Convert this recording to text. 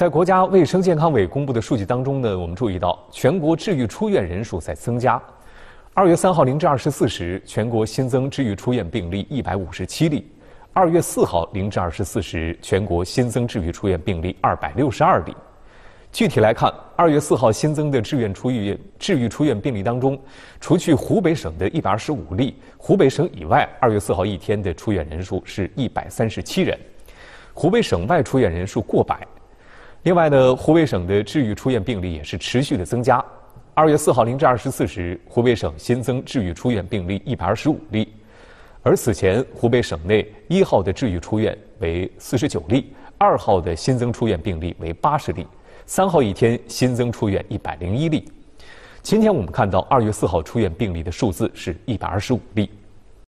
在国家卫生健康委公布的数据当中呢，我们注意到全国治愈出院人数在增加。二月三号零至二十四时，全国新增治愈出院病例一百五十七例；二月四号零至二十四时，全国新增治愈出院病例二百六十二例。具体来看，二月四号新增的治愈出院治愈出院病例当中，除去湖北省的一百二十五例，湖北省以外，二月四号一天的出院人数是一百三十七人，湖北省外出院人数过百。另外呢，湖北省的治愈出院病例也是持续的增加。二月四号零至二十四时，湖北省新增治愈出院病例一百二十五例，而此前湖北省内一号的治愈出院为四十九例，二号的新增出院病例为八十例，三号一天新增出院一百零一例。今天我们看到二月四号出院病例的数字是一百二十五例。